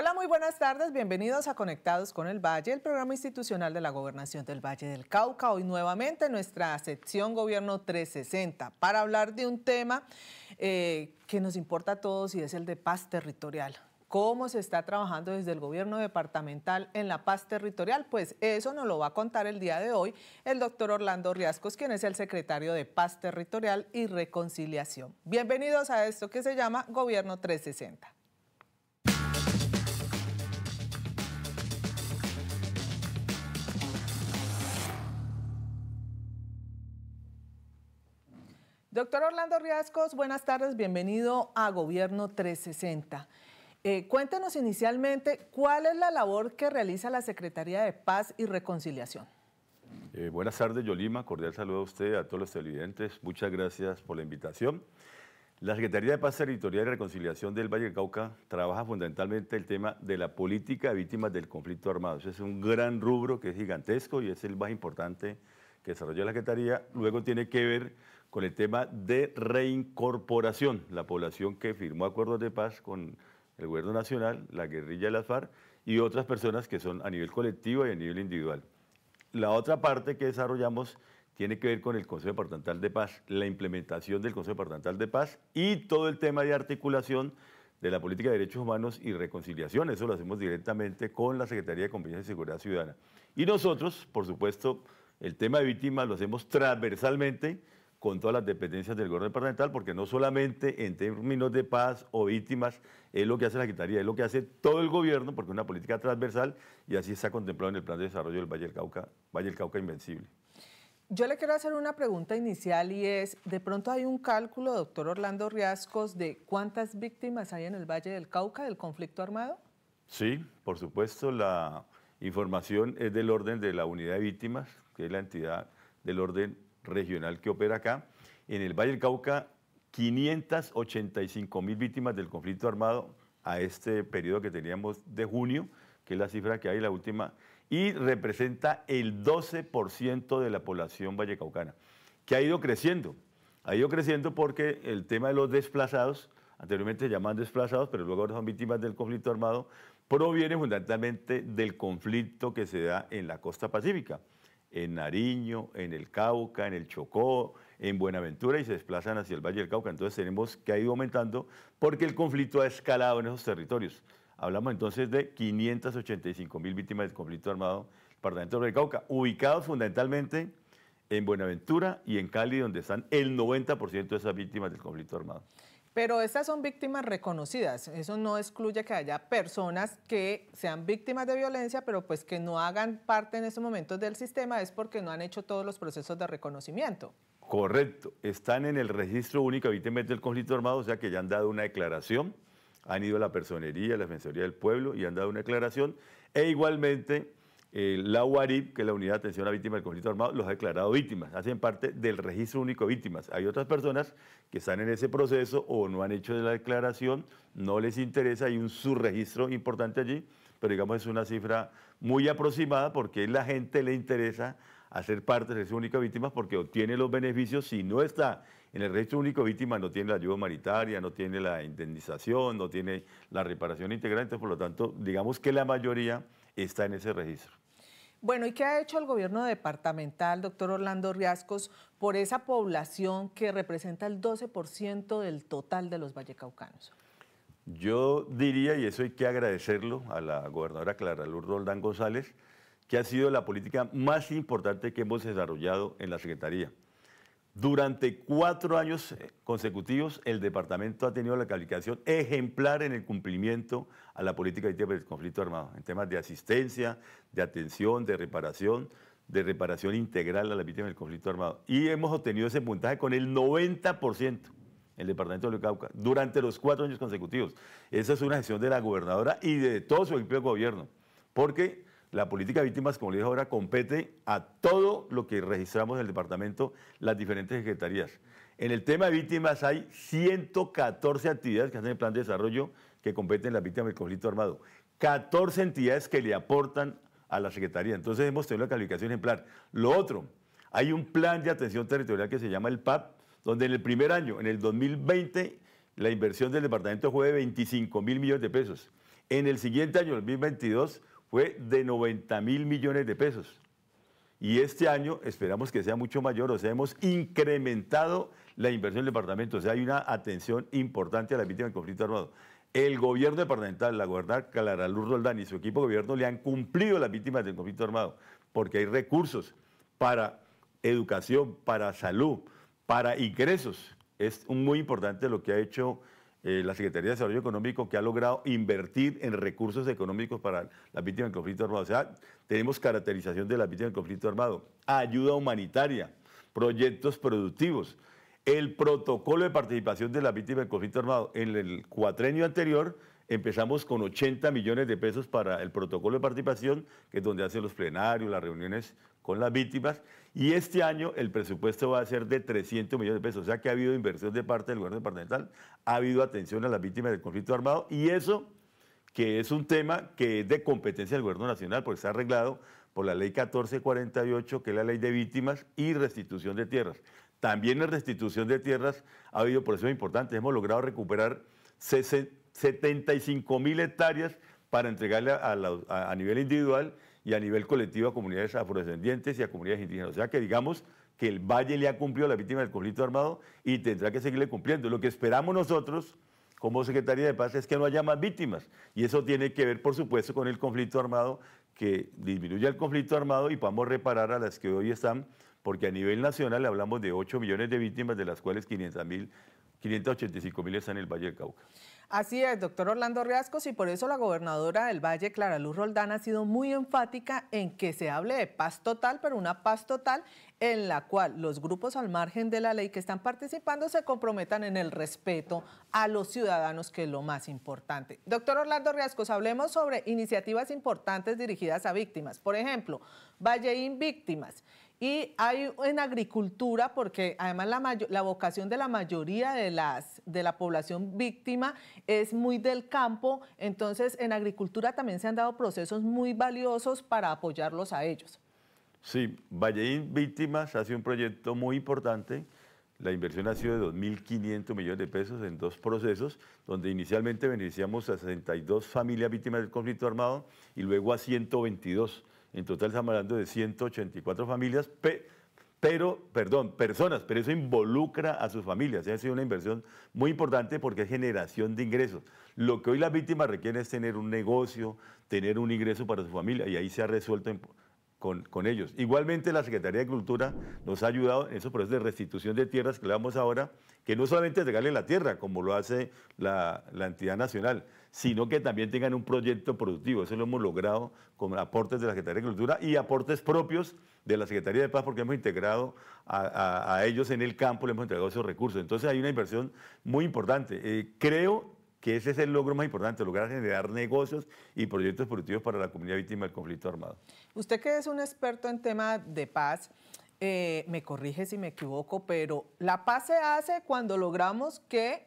Hola, muy buenas tardes. Bienvenidos a Conectados con el Valle, el programa institucional de la Gobernación del Valle del Cauca. Hoy nuevamente nuestra sección Gobierno 360 para hablar de un tema eh, que nos importa a todos y es el de paz territorial cómo se está trabajando desde el gobierno departamental en la paz territorial. Pues eso nos lo va a contar el día de hoy el doctor Orlando Riascos, quien es el secretario de Paz Territorial y Reconciliación. Bienvenidos a esto que se llama Gobierno 360. Doctor Orlando Riascos, buenas tardes, bienvenido a Gobierno 360. Eh, cuéntenos inicialmente cuál es la labor que realiza la Secretaría de Paz y Reconciliación. Eh, buenas tardes, Yolima. Cordial saludo a usted, a todos los televidentes. Muchas gracias por la invitación. La Secretaría de Paz Territorial y Reconciliación del Valle del Cauca trabaja fundamentalmente el tema de la política de víctimas del conflicto armado. es un gran rubro que es gigantesco y es el más importante que desarrolló la Secretaría. Luego tiene que ver con el tema de reincorporación. La población que firmó acuerdos de paz con el gobierno nacional, la guerrilla de las FARC y otras personas que son a nivel colectivo y a nivel individual. La otra parte que desarrollamos tiene que ver con el Consejo Departamental de Paz, la implementación del Consejo Departamental de Paz y todo el tema de articulación de la política de derechos humanos y reconciliación. Eso lo hacemos directamente con la Secretaría de Convivencia y Seguridad Ciudadana. Y nosotros, por supuesto, el tema de víctimas lo hacemos transversalmente con todas las dependencias del gobierno departamental, porque no solamente en términos de paz o víctimas es lo que hace la quitaría es lo que hace todo el gobierno, porque es una política transversal y así está contemplado en el Plan de Desarrollo del Valle del Cauca, Valle del Cauca Invencible. Yo le quiero hacer una pregunta inicial y es, de pronto hay un cálculo, doctor Orlando Riascos, de cuántas víctimas hay en el Valle del Cauca del conflicto armado? Sí, por supuesto, la información es del orden de la unidad de víctimas, que es la entidad del orden regional que opera acá. En el Valle del Cauca, 585 mil víctimas del conflicto armado a este periodo que teníamos de junio, que es la cifra que hay, la última, y representa el 12% de la población vallecaucana, que ha ido creciendo. Ha ido creciendo porque el tema de los desplazados, anteriormente se llamaban desplazados, pero luego ahora son víctimas del conflicto armado, proviene fundamentalmente del conflicto que se da en la costa pacífica en Nariño, en el Cauca, en el Chocó, en Buenaventura y se desplazan hacia el Valle del Cauca. Entonces tenemos que ha ido aumentando porque el conflicto ha escalado en esos territorios. Hablamos entonces de 585 mil víctimas del conflicto armado departamento del Cauca, ubicados fundamentalmente en Buenaventura y en Cali, donde están el 90% de esas víctimas del conflicto armado. Pero estas son víctimas reconocidas. Eso no excluye que haya personas que sean víctimas de violencia, pero pues que no hagan parte en estos momentos del sistema es porque no han hecho todos los procesos de reconocimiento. Correcto. Están en el registro único evidentemente del conflicto armado, o sea que ya han dado una declaración, han ido a la personería, a la defensoría del pueblo y han dado una declaración. E igualmente eh, la UARIP, que es la Unidad de Atención a Víctimas del Conflicto Armado, los ha declarado víctimas, hacen parte del registro único de víctimas. Hay otras personas que están en ese proceso o no han hecho la declaración, no les interesa, hay un subregistro importante allí, pero digamos es una cifra muy aproximada porque la gente le interesa hacer parte del registro único de víctimas porque obtiene los beneficios si no está en el registro único de víctimas no tiene la ayuda humanitaria, no tiene la indemnización, no tiene la reparación integral, entonces por lo tanto digamos que la mayoría está en ese registro. Bueno, ¿y qué ha hecho el gobierno departamental, doctor Orlando Riascos, por esa población que representa el 12% del total de los vallecaucanos? Yo diría, y eso hay que agradecerlo a la gobernadora Clara Lourdes Roldán González, que ha sido la política más importante que hemos desarrollado en la Secretaría. Durante cuatro años eh, consecutivos, el departamento ha tenido la calificación ejemplar en el cumplimiento a la política de del conflicto armado, en temas de asistencia, de atención, de reparación, de reparación integral a la víctimas del conflicto armado. Y hemos obtenido ese puntaje con el 90% el departamento de Cauca durante los cuatro años consecutivos. Esa es una gestión de la gobernadora y de todo su equipo de gobierno, porque la política de víctimas, como les dije ahora, compete a todo lo que registramos en el departamento, las diferentes secretarías. En el tema de víctimas hay 114 actividades que hacen el plan de desarrollo que competen las víctimas del conflicto armado. 14 entidades que le aportan a la Secretaría. Entonces hemos tenido la calificación ejemplar. Lo otro, hay un plan de atención territorial que se llama el PAP, donde en el primer año, en el 2020, la inversión del departamento fue de 25 mil millones de pesos. En el siguiente año, 2022, fue de 90 mil millones de pesos. Y este año esperamos que sea mucho mayor, o sea, hemos incrementado la inversión del departamento, o sea, hay una atención importante a las víctimas del conflicto armado. El gobierno departamental, la gobernadora Clara Luz Roldán y su equipo de gobierno le han cumplido a las víctimas del conflicto armado, porque hay recursos para educación, para salud, para ingresos. Es muy importante lo que ha hecho eh, la Secretaría de Desarrollo Económico que ha logrado invertir en recursos económicos para las víctimas del conflicto armado. O sea, tenemos caracterización de las víctimas del conflicto armado, ayuda humanitaria, proyectos productivos. El protocolo de participación de las víctimas del conflicto armado en el cuatrenio anterior empezamos con 80 millones de pesos para el protocolo de participación, que es donde hacen los plenarios, las reuniones con las víctimas, y este año el presupuesto va a ser de 300 millones de pesos. O sea que ha habido inversión de parte del gobierno departamental, ha habido atención a las víctimas del conflicto armado y eso que es un tema que es de competencia del gobierno nacional porque está arreglado por la ley 1448, que es la ley de víctimas y restitución de tierras. También en restitución de tierras ha habido procesos importantes. Hemos logrado recuperar 75 mil hectáreas para entregarle a nivel individual y a nivel colectivo a comunidades afrodescendientes y a comunidades indígenas. O sea que digamos que el Valle le ha cumplido a la víctima del conflicto armado y tendrá que seguirle cumpliendo. Lo que esperamos nosotros como Secretaría de Paz es que no haya más víctimas. Y eso tiene que ver, por supuesto, con el conflicto armado, que disminuya el conflicto armado y podamos reparar a las que hoy están porque a nivel nacional hablamos de 8 millones de víctimas, de las cuales 500 mil 585 mil están en el Valle del Cauca. Así es, doctor Orlando Riascos, y por eso la gobernadora del Valle, Clara Luz Roldán, ha sido muy enfática en que se hable de paz total, pero una paz total en la cual los grupos al margen de la ley que están participando se comprometan en el respeto a los ciudadanos, que es lo más importante. Doctor Orlando Riascos, hablemos sobre iniciativas importantes dirigidas a víctimas. Por ejemplo, Valleín Víctimas. Y hay en agricultura, porque además la, vocación de la mayoría de, las, de la población víctima es muy del campo, entonces en agricultura también se han dado procesos muy valiosos para apoyarlos a ellos. Sí, Valleín Víctimas hace un proyecto muy importante. La inversión ha sido de 2.500 millones de pesos en dos procesos, donde inicialmente beneficiamos a 62 familias víctimas del conflicto armado y luego a 122 en total estamos hablando de 184 familias, pero, perdón, personas, pero eso involucra a sus familias. Ha sido una inversión muy importante porque es generación de ingresos. Lo que hoy las víctimas requieren es tener un negocio, tener un ingreso para su familia y ahí se ha resuelto con, ellos. Igualmente la Secretaría de Cultura nos ha ayudado en esos procesos de restitución de tierras que le damos ahora, que no solamente regalen la tierra, como lo hace la, la entidad nacional, sino que también tengan un proyecto productivo. Eso lo hemos logrado con aportes de la Secretaría de cultura y aportes propios de la Secretaría de Paz porque hemos integrado a, ellos en el campo, le hemos entregado esos recursos. Entonces hay una inversión muy importante. Eh, creo que ese es el logro más importante, lograr generar negocios y proyectos productivos para la comunidad víctima del conflicto armado. Usted que es un experto en tema de paz, eh, me corrige si me equivoco, pero la paz se hace cuando logramos que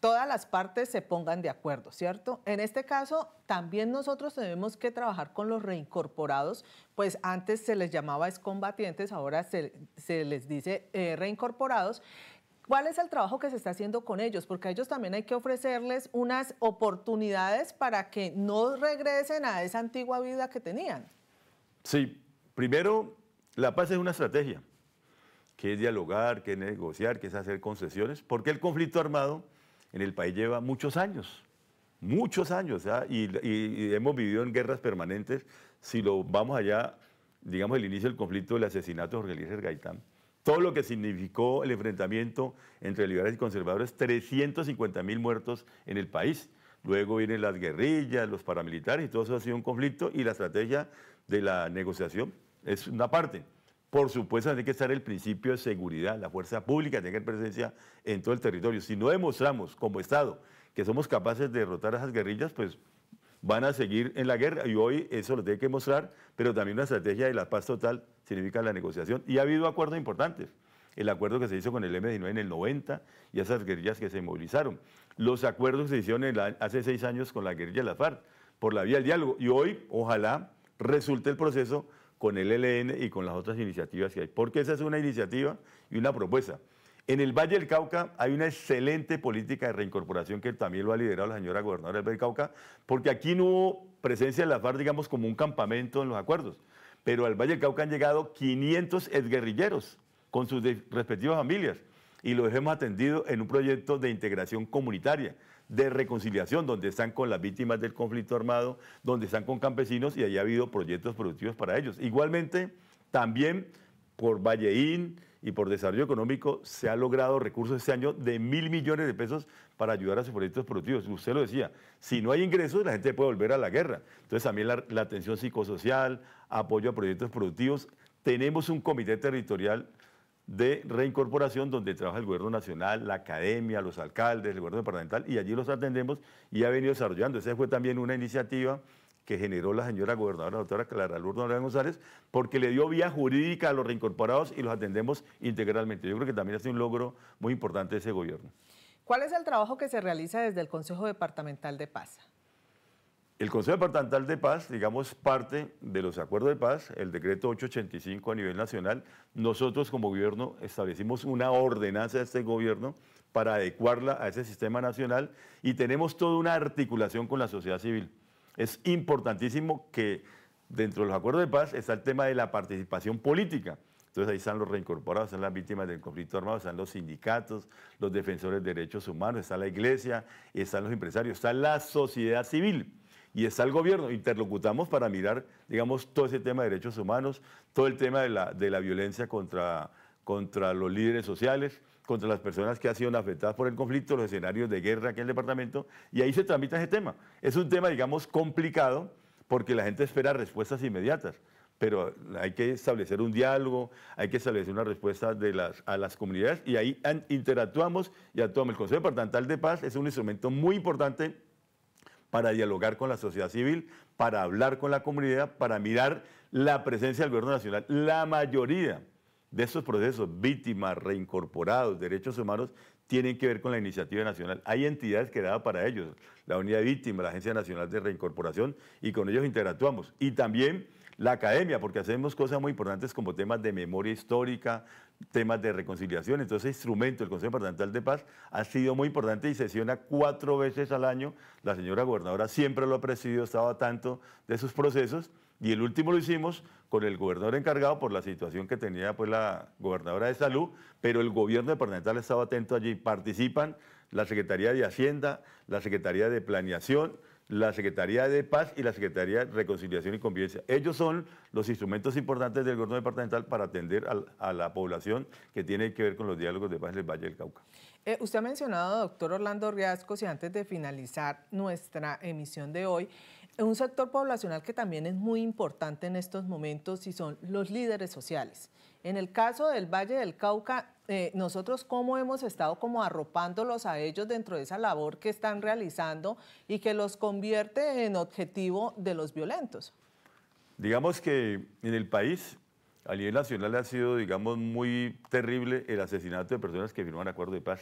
todas las partes se pongan de acuerdo, ¿cierto? En este caso, también nosotros tenemos que trabajar con los reincorporados, pues antes se les llamaba excombatientes, ahora se, les dice eh, reincorporados. ¿Cuál es el trabajo que se está haciendo con ellos? Porque a ellos también hay que ofrecerles unas oportunidades para que no regresen a esa antigua vida que tenían. Sí, primero, la paz es una estrategia, que es dialogar, que es negociar, que es hacer concesiones, porque el conflicto armado en el país lleva muchos años, muchos años, y, hemos vivido en guerras permanentes. Si lo vamos allá, digamos, el inicio del conflicto del asesinato de Jorge Eliezer Gaitán, todo lo que significó el enfrentamiento entre liberales y conservadores, 350 mil muertos en el país. Luego vienen las guerrillas, los paramilitares, y todo eso ha sido un conflicto y la estrategia de la negociación es una parte. Por supuesto, tiene que estar el principio de seguridad. La fuerza pública tiene que tener presencia en todo el territorio. Si no demostramos como Estado que somos capaces de derrotar a esas guerrillas, pues van a seguir en la guerra y hoy eso lo tiene que mostrar, pero también una estrategia de la paz total significa la negociación. Y ha habido acuerdos importantes. El acuerdo que se hizo con el M19 en el 90 y esas guerrillas que se movilizaron. Los acuerdos que se hicieron hace seis años con la guerrilla de la FARC por la vía del diálogo. Y hoy, ojalá, resulte el proceso con el e LN y con las otras iniciativas que hay. Porque esa es una iniciativa y una propuesta. En el Valle del Cauca hay una excelente política de reincorporación que también lo ha liderado la señora gobernadora del Valle del Cauca, porque aquí no hubo presencia de la FARC, digamos, como un campamento en los acuerdos. Pero al Valle del Cauca han llegado 500 exguerrilleros con sus respectivas familias y los hemos atendido en un proyecto de integración comunitaria de reconciliación, donde están con las víctimas del conflicto armado, donde están con campesinos y ahí ha habido proyectos productivos para ellos. Igualmente, también por Valleín y por desarrollo económico se ha logrado recursos este año de mil millones de pesos para ayudar a sus proyectos productivos. Usted lo decía, si no hay ingresos, la gente puede volver a la guerra. Entonces también la atención psicosocial, apoyo a proyectos productivos. Tenemos un comité territorial de reincorporación donde trabaja el gobierno nacional, la academia, los alcaldes, el gobierno departamental y allí los atendemos y ha venido desarrollando. Esa fue también una iniciativa que generó la señora gobernadora, doctora Clara Lourdes González, porque le dio vía jurídica a los reincorporados y los atendemos integralmente. Yo creo que también es un logro muy importante de ese gobierno. ¿Cuál es el trabajo que se realiza desde el Consejo Departamental de Paz? El Consejo Departamental de Paz, digamos, parte de los acuerdos de paz, el decreto 885 a nivel nacional, nosotros como gobierno establecimos una ordenanza de este gobierno para adecuarla a ese sistema nacional y tenemos toda una articulación con la sociedad civil. Es importantísimo que dentro de los acuerdos de paz está el tema de la participación política. Entonces ahí están los reincorporados, están las víctimas del conflicto armado, están los sindicatos, los defensores de derechos humanos, está la iglesia, están los empresarios, está la sociedad civil y está el gobierno. Interlocutamos para mirar, digamos, todo ese tema de derechos humanos, todo el tema de la, de la violencia contra, contra los líderes sociales, contra las personas que han sido afectadas por el conflicto, los escenarios de guerra aquí en el departamento, y ahí se tramita ese tema. Es un tema, digamos, complicado porque la gente espera respuestas inmediatas pero hay que establecer un diálogo, hay que establecer una respuesta de las, a las comunidades y ahí interactuamos y actuamos. El Consejo Departamental de Paz es un instrumento muy importante para dialogar con la sociedad civil, para hablar con la comunidad, para mirar la presencia del gobierno nacional. La mayoría de esos procesos, víctimas, reincorporados, derechos humanos, tienen que ver con la iniciativa nacional. Hay entidades que creadas para ellos, la Unidad de Víctimas, la Agencia Nacional de Reincorporación, y con ellos interactuamos. Y también la academia, porque hacemos cosas muy importantes como temas de memoria histórica, temas de reconciliación. Entonces, instrumento del Consejo Departamental de Paz ha sido muy importante y sesiona cuatro veces al año. La señora gobernadora siempre lo ha presidido, estaba tanto de sus procesos. Y el último lo hicimos con el gobernador encargado por la situación que tenía pues, la gobernadora de salud, pero el gobierno departamental estaba atento allí. Participan la Secretaría de Hacienda, la Secretaría de Planeación, la Secretaría de Paz y la Secretaría de Reconciliación y Convivencia. Ellos son los instrumentos importantes del gobierno departamental para atender a, la población que tiene que ver con los diálogos de paz en el Valle del Cauca. Eh, usted ha mencionado, doctor Orlando Riascos, y antes de finalizar nuestra emisión de hoy, un sector poblacional que también es muy importante en estos momentos y son los líderes sociales. En el caso del Valle del Cauca, eh, nosotros cómo hemos estado como arropándolos a ellos dentro de esa labor que están realizando y que los convierte en objetivo de los violentos. Digamos que en el país, a nivel nacional, ha sido, digamos, muy terrible el asesinato de personas que firman acuerdo de paz.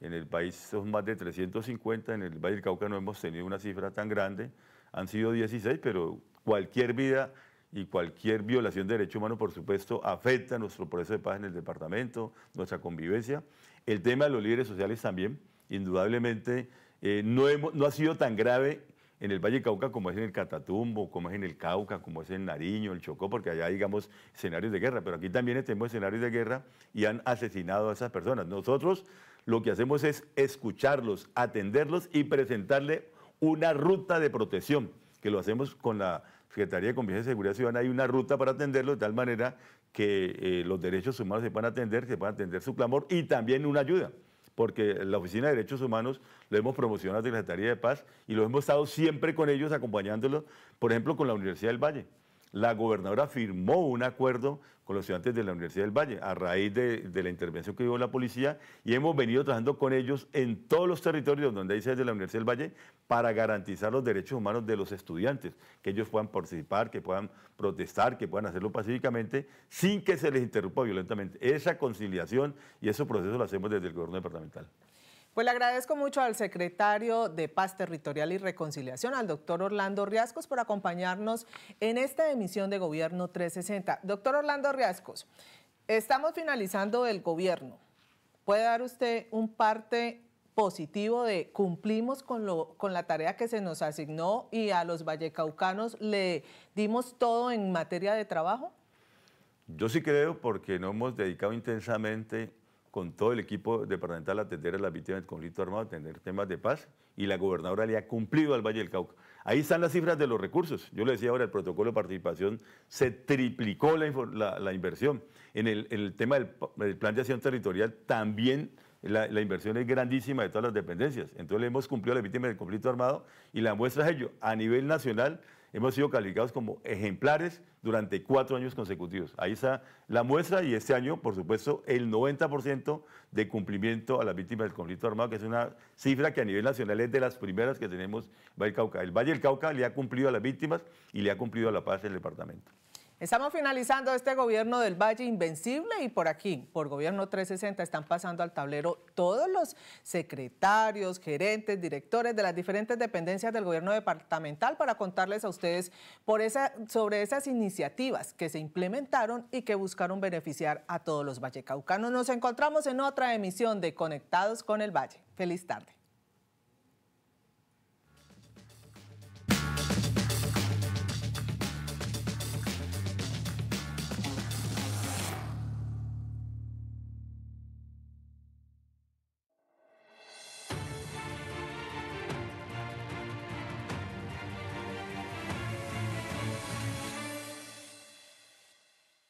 En el país son más de 350, en el Valle del Cauca no hemos tenido una cifra tan grande han sido 16, pero cualquier vida y cualquier violación de derecho humano, por supuesto, afecta nuestro proceso de paz en el departamento, nuestra convivencia. El tema de los líderes sociales también, indudablemente, eh, no, hemos, no ha sido tan grave en el Valle Cauca como es en el Catatumbo, como es en el Cauca, como es en Nariño, el Chocó, porque allá digamos escenarios de guerra, pero aquí también tenemos escenarios de guerra y han asesinado a esas personas. Nosotros lo que hacemos es escucharlos, atenderlos y presentarle una ruta de protección, que lo hacemos con la Secretaría de Convivencia y Seguridad Ciudadana, hay una ruta para atenderlo de tal manera que eh, los derechos humanos se puedan atender, se puedan atender su clamor y también una ayuda, porque la Oficina de Derechos Humanos lo hemos promocionado a la Secretaría de Paz y lo hemos estado siempre con ellos, acompañándolos, por ejemplo, con la Universidad del Valle la gobernadora firmó un acuerdo con los estudiantes de la Universidad del Valle a raíz de, la intervención que dio la policía y hemos venido trabajando con ellos en todos los territorios donde hay sedes de la Universidad del Valle para garantizar los derechos humanos de los estudiantes, que ellos puedan participar, que puedan protestar, que puedan hacerlo pacíficamente sin que se les interrumpa violentamente. Esa conciliación y ese proceso lo hacemos desde el gobierno departamental. Pues le agradezco mucho al secretario de Paz Territorial y Reconciliación, al doctor Orlando Riascos, por acompañarnos en esta emisión de Gobierno 360. Doctor Orlando Riascos, estamos finalizando el gobierno. ¿Puede dar usted un parte positivo de cumplimos con, lo, con la tarea que se nos asignó y a los vallecaucanos le dimos todo en materia de trabajo? Yo sí creo porque nos hemos dedicado intensamente con todo el equipo departamental a atender a las víctimas del conflicto armado, atender temas de paz, y la gobernadora le ha cumplido al Valle del Cauca. Ahí están las cifras de los recursos. Yo le decía ahora, el protocolo de participación se triplicó la, inversión. En el, tema del, plan de acción territorial también la, la, inversión es grandísima de todas las dependencias. Entonces le hemos cumplido a las víctimas del conflicto armado y la muestra es ello. A nivel nacional hemos sido calificados como ejemplares durante cuatro años consecutivos. Ahí está la muestra y este año, por supuesto, el 90% de cumplimiento a las víctimas del conflicto armado, que es una cifra que a nivel nacional es de las primeras que tenemos Valle del Cauca. El Valle del Cauca le ha cumplido a las víctimas y le ha cumplido a la paz del departamento. Estamos finalizando este gobierno del Valle Invencible y por aquí, por Gobierno 360, están pasando al tablero todos los secretarios, gerentes, directores de las diferentes dependencias del gobierno departamental para contarles a ustedes sobre esas iniciativas que se implementaron y que buscaron beneficiar a todos los vallecaucanos. Nos encontramos en otra emisión de Conectados con el Valle. Feliz tarde.